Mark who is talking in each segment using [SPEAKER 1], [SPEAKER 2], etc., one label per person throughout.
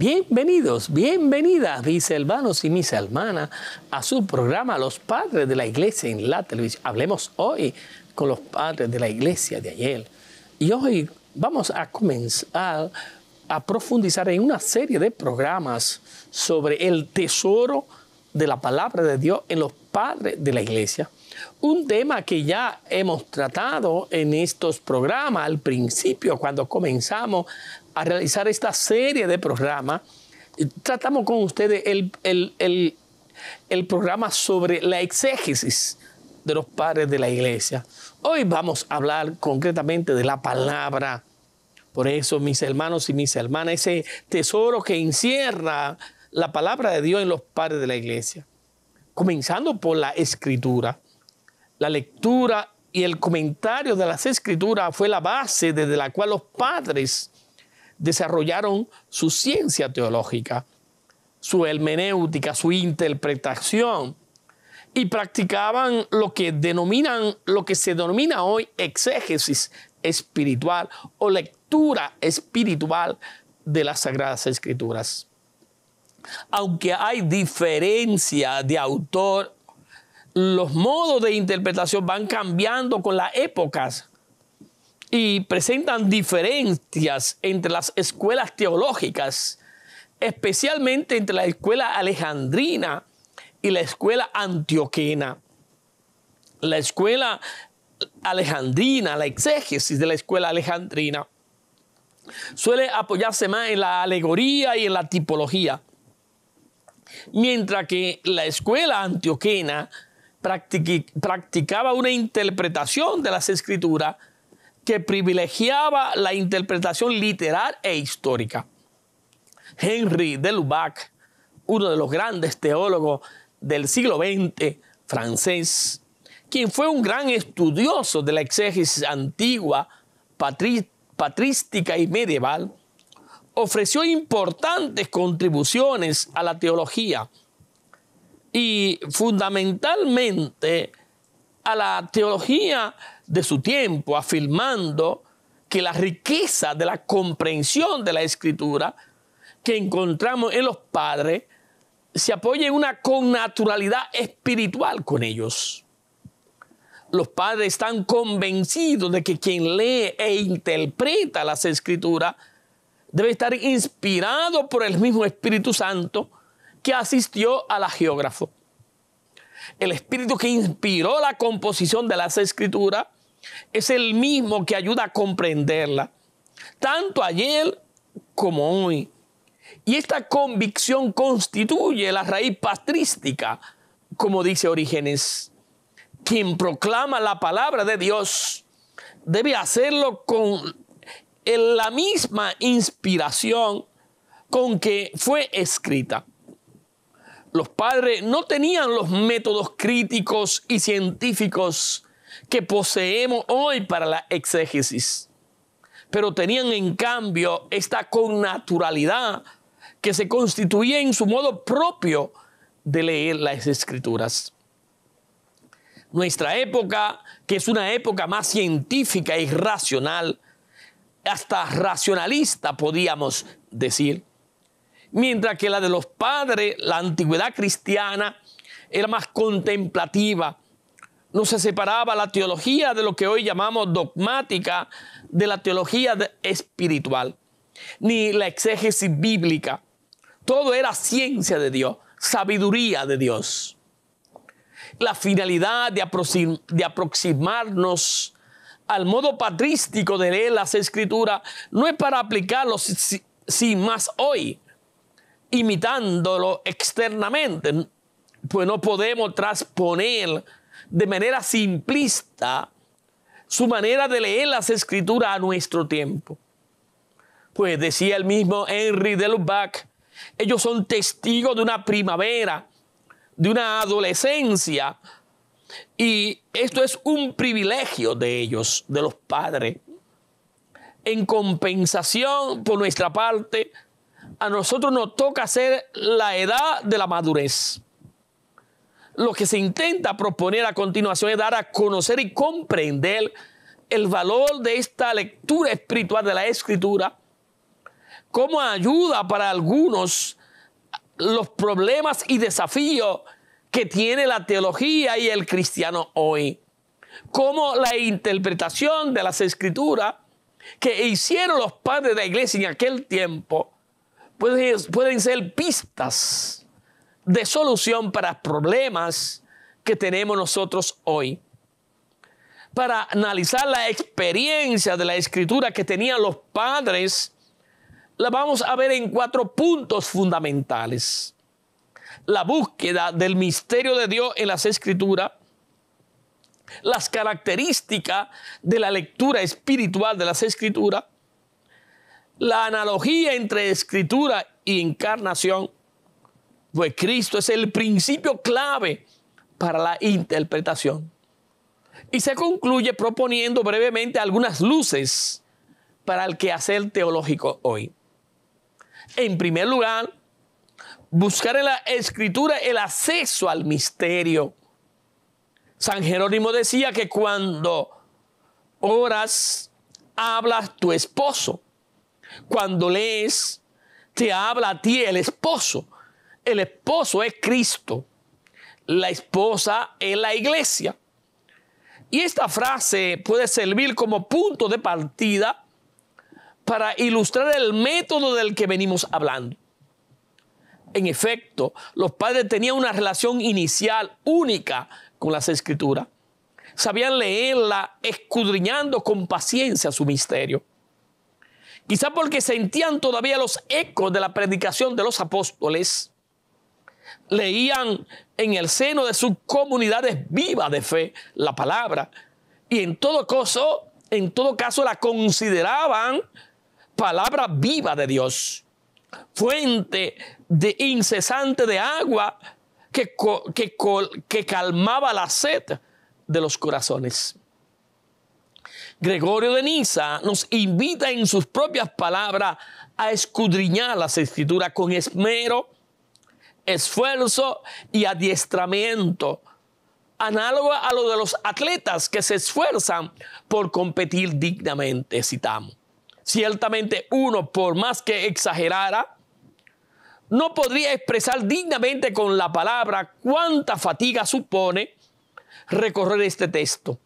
[SPEAKER 1] Bienvenidos, bienvenidas mis hermanos y mis hermanas a su programa Los Padres de la Iglesia en la Televisión. Hablemos hoy con los padres de la Iglesia de ayer. Y hoy vamos a comenzar a profundizar en una serie de programas sobre el tesoro de la palabra de Dios en los padres de la Iglesia. Un tema que ya hemos tratado en estos programas al principio, cuando comenzamos a realizar esta serie de programas. Tratamos con ustedes el, el programa sobre la exégesis de los padres de la iglesia. Hoy vamos a hablar concretamente de la palabra. Por eso, mis hermanos y mis hermanas, ese tesoro que encierra la palabra de Dios en los padres de la iglesia. Comenzando por la escritura. La lectura y el comentario de las escrituras fue la base desde la cual los padres desarrollaron su ciencia teológica, su hermenéutica, su interpretación, y practicaban lo que denominan, lo que se denomina hoy exégesis espiritual o lectura espiritual de las Sagradas Escrituras. Aunque hay diferencia de autor, los modos de interpretación van cambiando con las épocas y presentan diferencias entre las escuelas teológicas, especialmente entre la escuela alejandrina y la escuela antioquena. La escuela alejandrina, la exégesis de la escuela alejandrina, suele apoyarse más en la alegoría y en la tipología, mientras que la escuela antioquena practicaba una interpretación de las escrituras que privilegiaba la interpretación literal e histórica. Henry de Lubac, uno de los grandes teólogos del siglo XX francés, quien fue un gran estudioso de la exégesis antigua, patrística y medieval, ofreció importantes contribuciones a la teología y fundamentalmente a la teología de su tiempo afirmando que la riqueza de la comprensión de la escritura que encontramos en los padres se apoya en una connaturalidad espiritual con ellos. Los padres están convencidos de que quien lee e interpreta las escrituras debe estar inspirado por el mismo Espíritu Santo que asistió a la geógrafo. El Espíritu que inspiró la composición de las escrituras es el mismo que ayuda a comprenderla, tanto ayer como hoy. Y esta convicción constituye la raíz patrística, como dice Orígenes. Quien proclama la palabra de Dios debe hacerlo con la misma inspiración con que fue escrita. Los padres no tenían los métodos críticos y científicos que poseemos hoy para la exégesis. Pero tenían en cambio esta connaturalidad que se constituía en su modo propio de leer las escrituras. Nuestra época, que es una época más científica y racional, hasta racionalista podíamos decir, mientras que la de los padres, la antigüedad cristiana, era más contemplativa, no se separaba la teología de lo que hoy llamamos dogmática de la teología espiritual, ni la exégesis bíblica. Todo era ciencia de Dios, sabiduría de Dios. La finalidad de, aproximarnos al modo patrístico de leer las escrituras no es para aplicarlo sin más hoy, imitándolo externamente, pues no podemos transponer de manera simplista su manera de leer las escrituras a nuestro tiempo. Pues decía el mismo Henry de ellos son testigos de una primavera, de una adolescencia, y esto es un privilegio de ellos, de los padres. En compensación por nuestra parte, a nosotros nos toca ser la edad de la madurez lo que se intenta proponer a continuación es dar a conocer y comprender el valor de esta lectura espiritual de la escritura, como ayuda para algunos los problemas y desafíos que tiene la teología y el cristiano hoy, Como la interpretación de las escrituras que hicieron los padres de la iglesia en aquel tiempo pueden ser pistas de solución para problemas que tenemos nosotros hoy. Para analizar la experiencia de la escritura que tenían los padres, la vamos a ver en cuatro puntos fundamentales. La búsqueda del misterio de Dios en las escrituras, las características de la lectura espiritual de las escrituras, la analogía entre escritura y encarnación, pues Cristo es el principio clave para la interpretación. Y se concluye proponiendo brevemente algunas luces para el quehacer teológico hoy. En primer lugar, buscar en la escritura el acceso al misterio. San Jerónimo decía que cuando oras, hablas tu esposo. Cuando lees, te habla a ti el esposo. El esposo es Cristo, la esposa es la iglesia. Y esta frase puede servir como punto de partida para ilustrar el método del que venimos hablando. En efecto, los padres tenían una relación inicial única con las escrituras. Sabían leerla escudriñando con paciencia su misterio. Quizá porque sentían todavía los ecos de la predicación de los apóstoles leían en el seno de sus comunidades vivas de fe la palabra y en todo caso, en todo caso la consideraban palabra viva de Dios, fuente de incesante de agua que, que calmaba la sed de los corazones. Gregorio de Niza nos invita en sus propias palabras a escudriñar las escrituras con esmero, esfuerzo y adiestramiento, análogo a lo de los atletas que se esfuerzan por competir dignamente, citamos. Ciertamente uno, por más que exagerara, no podría expresar dignamente con la palabra cuánta fatiga supone recorrer este texto.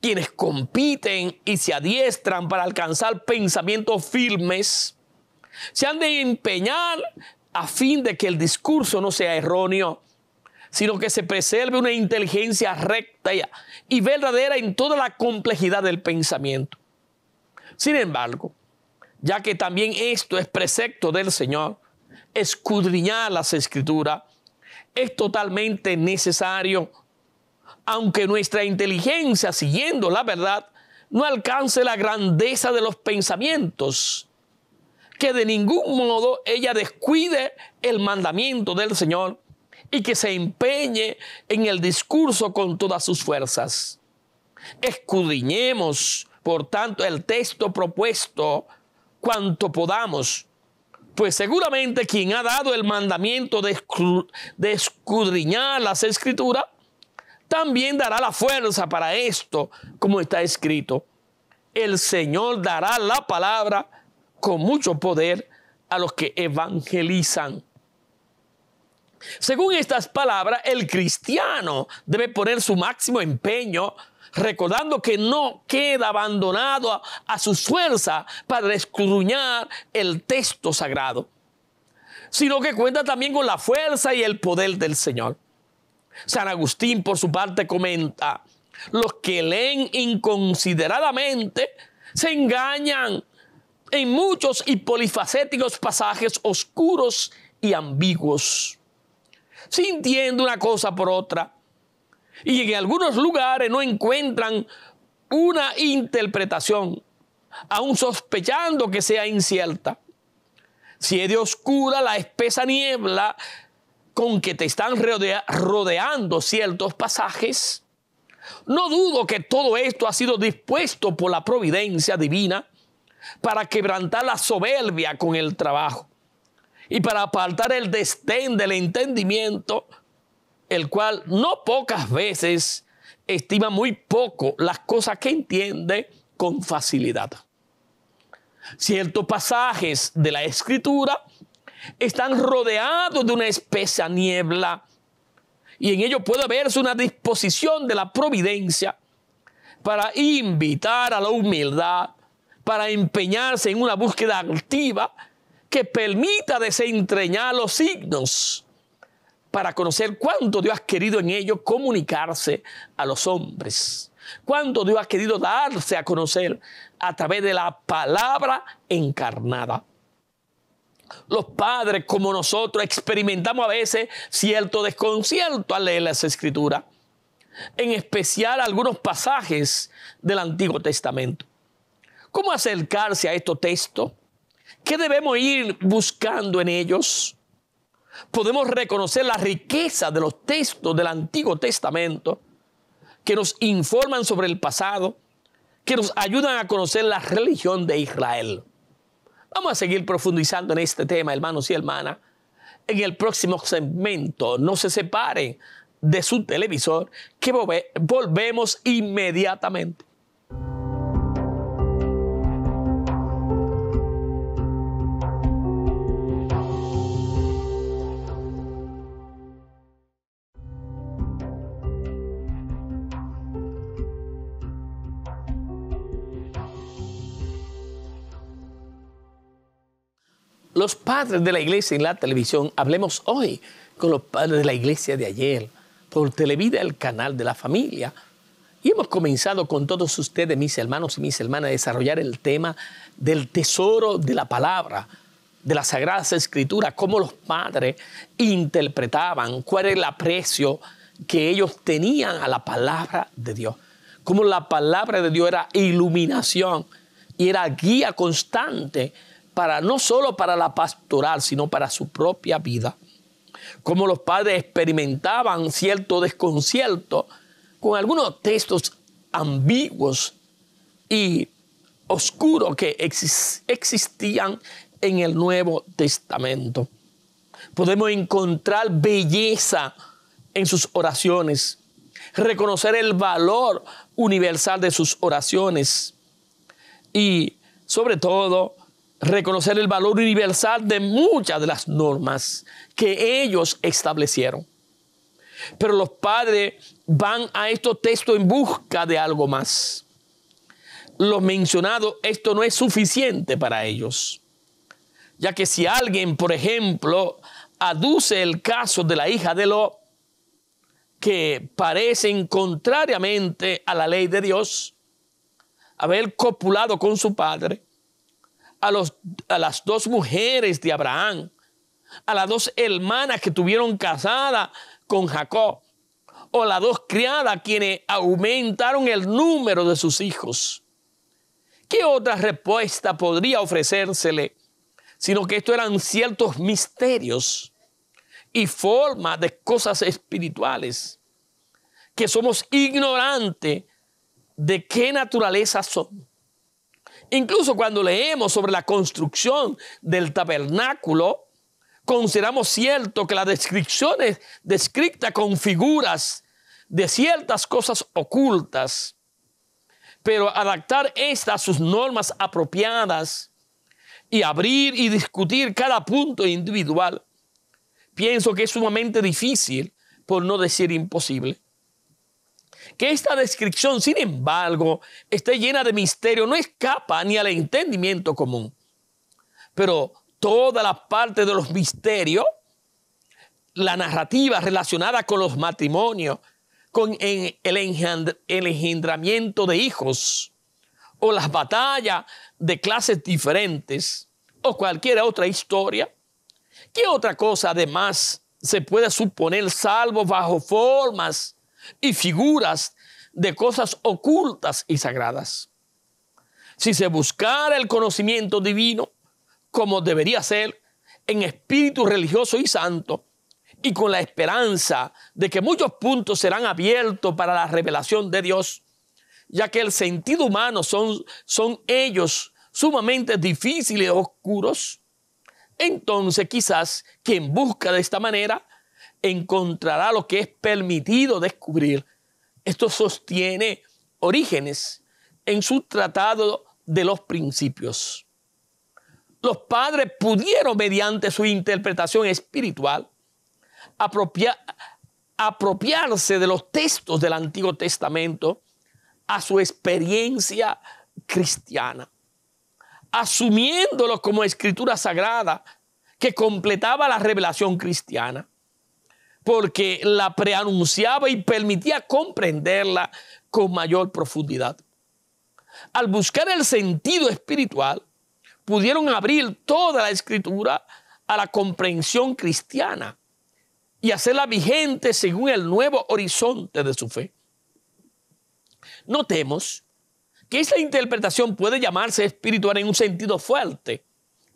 [SPEAKER 1] Quienes compiten y se adiestran para alcanzar pensamientos firmes, se han de empeñar a fin de que el discurso no sea erróneo, sino que se preserve una inteligencia recta y verdadera en toda la complejidad del pensamiento. Sin embargo, ya que también esto es precepto del Señor, escudriñar las escrituras es totalmente necesario, aunque nuestra inteligencia siguiendo la verdad no alcance la grandeza de los pensamientos que de ningún modo ella descuide el mandamiento del Señor y que se empeñe en el discurso con todas sus fuerzas. Escudriñemos, por tanto, el texto propuesto cuanto podamos, pues seguramente quien ha dado el mandamiento de, escudriñar las escrituras, también dará la fuerza para esto, como está escrito. El Señor dará la palabra con mucho poder a los que evangelizan. Según estas palabras, el cristiano debe poner su máximo empeño recordando que no queda abandonado a, su fuerza para escudriñar el texto sagrado, sino que cuenta también con la fuerza y el poder del Señor. San Agustín, por su parte, comenta, los que leen inconsideradamente se engañan en muchos y polifacéticos pasajes oscuros y ambiguos, sintiendo una cosa por otra, y en algunos lugares no encuentran una interpretación, aun sospechando que sea incierta. Si es de oscura la espesa niebla con que te están rodeando ciertos pasajes, no dudo que todo esto ha sido dispuesto por la providencia divina para quebrantar la soberbia con el trabajo y para apartar el destén del entendimiento, el cual no pocas veces estima muy poco las cosas que entiende con facilidad. Ciertos pasajes de la escritura están rodeados de una espesa niebla y en ello puede verse una disposición de la providencia para invitar a la humildad, para empeñarse en una búsqueda activa que permita desentrañar los signos para conocer cuánto Dios ha querido en ellos comunicarse a los hombres, cuánto Dios ha querido darse a conocer a través de la palabra encarnada. Los padres como nosotros experimentamos a veces cierto desconcierto al leer las escrituras, en especial algunos pasajes del Antiguo Testamento. ¿Cómo acercarse a estos textos? ¿Qué debemos ir buscando en ellos? Podemos reconocer la riqueza de los textos del Antiguo Testamento que nos informan sobre el pasado, que nos ayudan a conocer la religión de Israel. Vamos a seguir profundizando en este tema, hermanos y hermanas. En el próximo segmento, no se separen de su televisor, que volvemos inmediatamente. los padres de la iglesia en la televisión, hablemos hoy con los padres de la iglesia de ayer, por Televida, el canal de la familia. Y hemos comenzado con todos ustedes, mis hermanos y mis hermanas, a desarrollar el tema del tesoro de la palabra, de las sagradas escrituras, cómo los padres interpretaban, cuál era el aprecio que ellos tenían a la palabra de Dios, cómo la palabra de Dios era iluminación y era guía constante no solo para la pastoral, sino para su propia vida. Como los padres experimentaban cierto desconcierto con algunos textos ambiguos y oscuros que existían en el Nuevo Testamento. Podemos encontrar belleza en sus oraciones, reconocer el valor universal de sus oraciones y sobre todo reconocer el valor universal de muchas de las normas que ellos establecieron. Pero los padres van a estos textos en busca de algo más. Los mencionados, esto no es suficiente para ellos. Ya que si alguien, por ejemplo, aduce el caso de la hija de lo que parecen contrariamente a la ley de Dios, haber copulado con su padre, a, los, a las dos mujeres de Abraham, a las dos hermanas que tuvieron casada con Jacob, o las dos criadas quienes aumentaron el número de sus hijos. ¿Qué otra respuesta podría ofrecérsele? Sino que esto eran ciertos misterios y formas de cosas espirituales que somos ignorantes de qué naturaleza son. Incluso cuando leemos sobre la construcción del tabernáculo, consideramos cierto que la descripción es descrita con figuras de ciertas cosas ocultas, pero adaptar estas a sus normas apropiadas y abrir y discutir cada punto individual, pienso que es sumamente difícil, por no decir imposible. Que esta descripción, sin embargo, esté llena de misterio, no escapa ni al entendimiento común. Pero toda la parte de los misterios, la narrativa relacionada con los matrimonios, con el engendramiento de hijos, o las batallas de clases diferentes, o cualquier otra historia, ¿qué otra cosa además se puede suponer salvo bajo formas y figuras de cosas ocultas y sagradas. Si se buscara el conocimiento divino, como debería ser, en espíritu religioso y santo, y con la esperanza de que muchos puntos serán abiertos para la revelación de Dios, ya que el sentido humano son, son ellos sumamente difíciles y oscuros, entonces quizás quien busca de esta manera encontrará lo que es permitido descubrir. Esto sostiene Orígenes en su tratado de los principios. Los padres pudieron, mediante su interpretación espiritual, apropiarse de los textos del Antiguo Testamento a su experiencia cristiana, asumiéndolo como escritura sagrada que completaba la revelación cristiana porque la preanunciaba y permitía comprenderla con mayor profundidad. Al buscar el sentido espiritual, pudieron abrir toda la escritura a la comprensión cristiana y hacerla vigente según el nuevo horizonte de su fe. Notemos que esta interpretación puede llamarse espiritual en un sentido fuerte,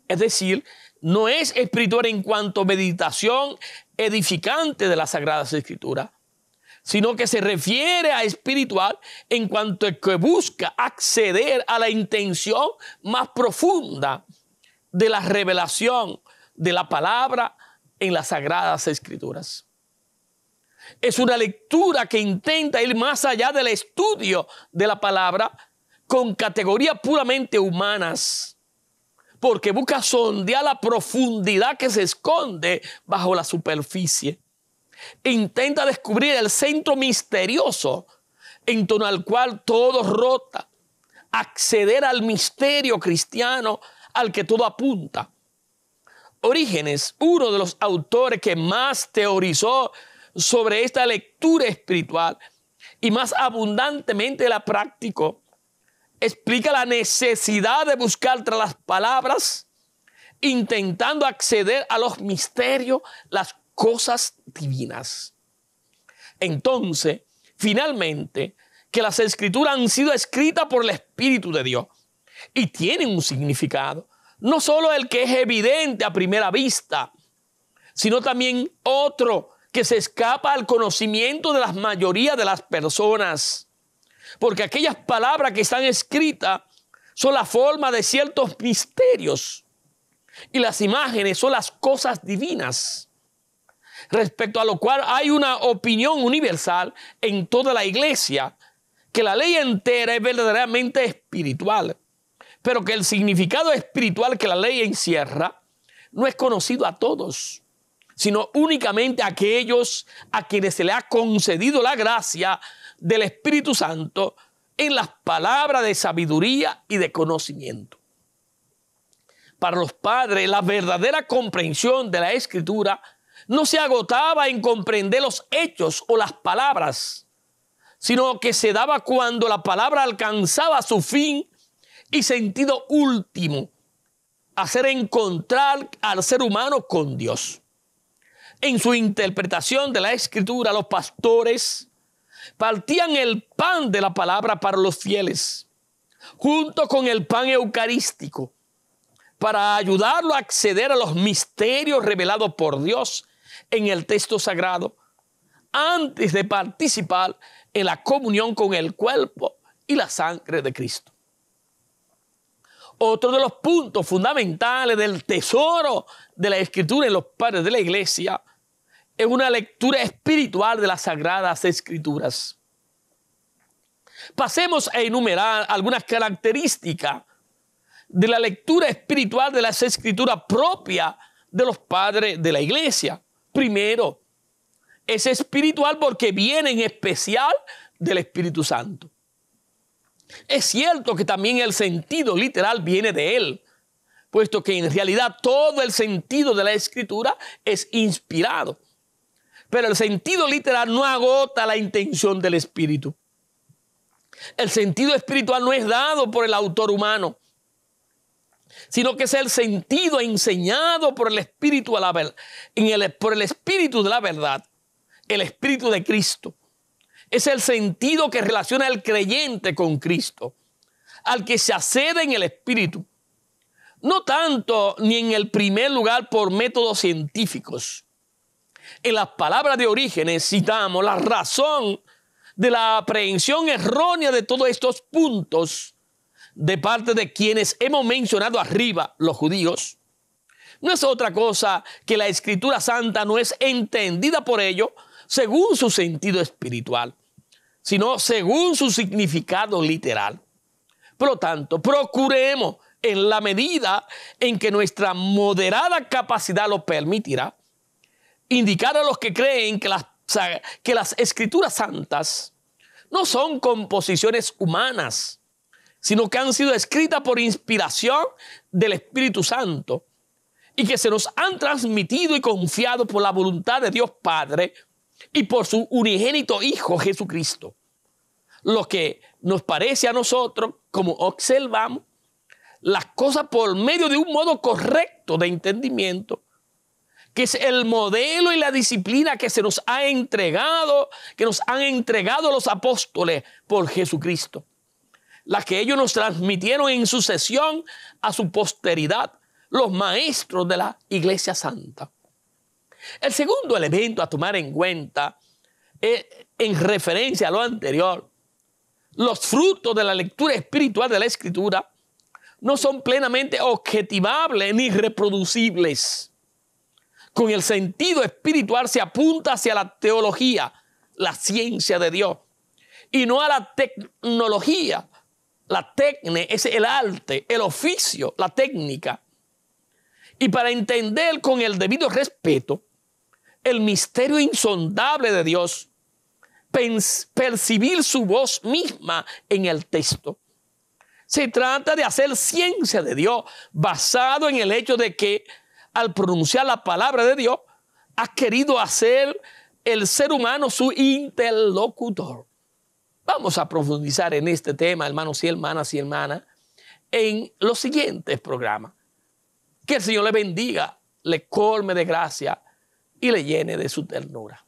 [SPEAKER 1] es decir, no es espiritual en cuanto a meditación edificante de las Sagradas Escrituras, sino que se refiere a espiritual en cuanto a que busca acceder a la intención más profunda de la revelación de la palabra en las Sagradas Escrituras. Es una lectura que intenta ir más allá del estudio de la palabra con categorías puramente humanas porque busca sondear la profundidad que se esconde bajo la superficie. Intenta descubrir el centro misterioso en torno al cual todo rota, acceder al misterio cristiano al que todo apunta. Orígenes, uno de los autores que más teorizó sobre esta lectura espiritual y más abundantemente la practicó, explica la necesidad de buscar tras las palabras, intentando acceder a los misterios, las cosas divinas. Entonces, finalmente, que las escrituras han sido escritas por el Espíritu de Dios y tienen un significado, no solo el que es evidente a primera vista, sino también otro que se escapa al conocimiento de la mayoría de las personas porque aquellas palabras que están escritas son la forma de ciertos misterios y las imágenes son las cosas divinas, respecto a lo cual hay una opinión universal en toda la iglesia que la ley entera es verdaderamente espiritual, pero que el significado espiritual que la ley encierra no es conocido a todos, sino únicamente a aquellos a quienes se le ha concedido la gracia del Espíritu Santo en las palabras de sabiduría y de conocimiento. Para los padres, la verdadera comprensión de la escritura no se agotaba en comprender los hechos o las palabras, sino que se daba cuando la palabra alcanzaba su fin y sentido último, hacer encontrar al ser humano con Dios. En su interpretación de la escritura, los pastores partían el pan de la palabra para los fieles, junto con el pan eucarístico, para ayudarlo a acceder a los misterios revelados por Dios en el texto sagrado, antes de participar en la comunión con el cuerpo y la sangre de Cristo. Otro de los puntos fundamentales del tesoro de la escritura en los padres de la iglesia es una lectura espiritual de las sagradas escrituras. Pasemos a enumerar algunas características de la lectura espiritual de las escrituras propia de los padres de la iglesia. Primero, es espiritual porque viene en especial del Espíritu Santo. Es cierto que también el sentido literal viene de él, puesto que en realidad todo el sentido de la escritura es inspirado. Pero el sentido literal no agota la intención del espíritu. El sentido espiritual no es dado por el autor humano, sino que es el sentido enseñado por el espíritu, por el espíritu de la verdad, el espíritu de Cristo. Es el sentido que relaciona al creyente con Cristo, al que se accede en el espíritu. No tanto ni en el primer lugar por métodos científicos en las palabras de Orígenes citamos la razón de la aprehensión errónea de todos estos puntos de parte de quienes hemos mencionado arriba, los judíos, no es otra cosa que la escritura santa no es entendida por ello según su sentido espiritual, sino según su significado literal. Por lo tanto, procuremos en la medida en que nuestra moderada capacidad lo permitirá, indicar a los que creen que las, que las escrituras santas no son composiciones humanas, sino que han sido escritas por inspiración del Espíritu Santo y que se nos han transmitido y confiado por la voluntad de Dios Padre y por su unigénito Hijo Jesucristo. Lo que nos parece a nosotros, como observamos, las cosas por medio de un modo correcto de entendimiento, que es el modelo y la disciplina que se nos ha entregado, que nos han entregado los apóstoles por Jesucristo, la que ellos nos transmitieron en sucesión a su posteridad, los maestros de la Iglesia Santa. El segundo elemento a tomar en cuenta, eh, en referencia a lo anterior, los frutos de la lectura espiritual de la Escritura no son plenamente objetivables ni reproducibles con el sentido espiritual se apunta hacia la teología, la ciencia de Dios, y no a la tecnología. La tecne es el arte, el oficio, la técnica. Y para entender con el debido respeto el misterio insondable de Dios, percibir su voz misma en el texto. Se trata de hacer ciencia de Dios basado en el hecho de que al pronunciar la palabra de Dios, ha querido hacer el ser humano su interlocutor. Vamos a profundizar en este tema, hermanos y hermanas y hermanas, en los siguientes programas. Que el Señor le bendiga, le colme de gracia y le llene de su ternura.